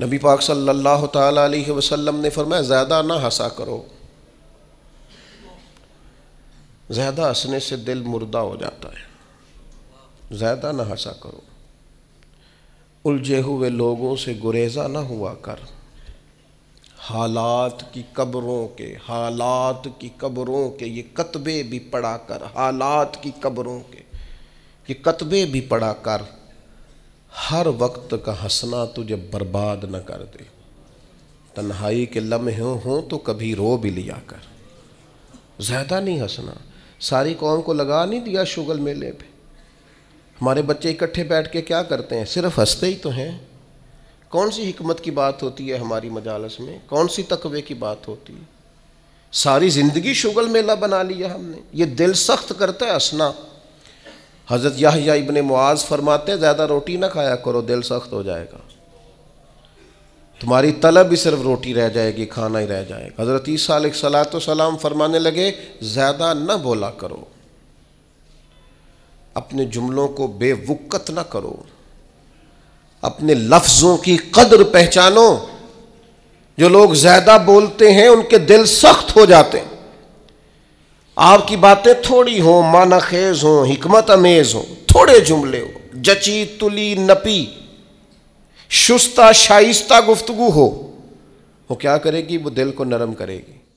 नबी पाक सल्लल्लाहु अलैहि वसल्लम ने फरमाया ज़्यादा ना हंसा करो ज़्यादा हंसने से दिल मुर्दा हो जाता है ज़्यादा ना हंसा करो उलझे हुए लोगों से गुरेजा ना हुआ कर हालात की कब्रों के हालात की कब्रों के ये कतबे भी पढ़ा कर हालात की कब्रों के ये कतबे भी पढ़ा कर हर वक्त का हंसना तुझे बर्बाद न कर दे तन्हाई के लम्हे हों तो कभी रो भी लिया कर ज़्यादा नहीं हंसना सारी कौम को लगा नहीं दिया शुगल मेले पे हमारे बच्चे इकट्ठे बैठ के क्या करते हैं सिर्फ हंसते ही तो हैं कौन सी हमत की बात होती है हमारी मजालस में कौन सी तकवे की बात होती है सारी ज़िंदगी शुगल मेला बना लिया हमने ये दिल सख्त करता है हंसना हज़रत याहिया इबन मुआज़ फरमाते ज़्यादा रोटी ना खाया करो दिल सख्त हो जाएगा तुम्हारी तलब ही सिर्फ रोटी रह जाएगी खाना ही रह जाएगा हज़रत ईसा सलात सलाम फरमाने लगे ज़्यादा न बोला करो अपने जुमलों को बेवक्कत ना करो अपने लफ्ज़ों की कदर पहचानो जो लोग ज़्यादा बोलते हैं उनके दिल सख्त हो जाते हैं आपकी बातें थोड़ी हों माना खेज हों हमत अमेज हों थोड़े जुमले हो जची तुली नपी शुस्ता शाइस्ता गुफ्तगु हो वो क्या करेगी वो दिल को नरम करेगी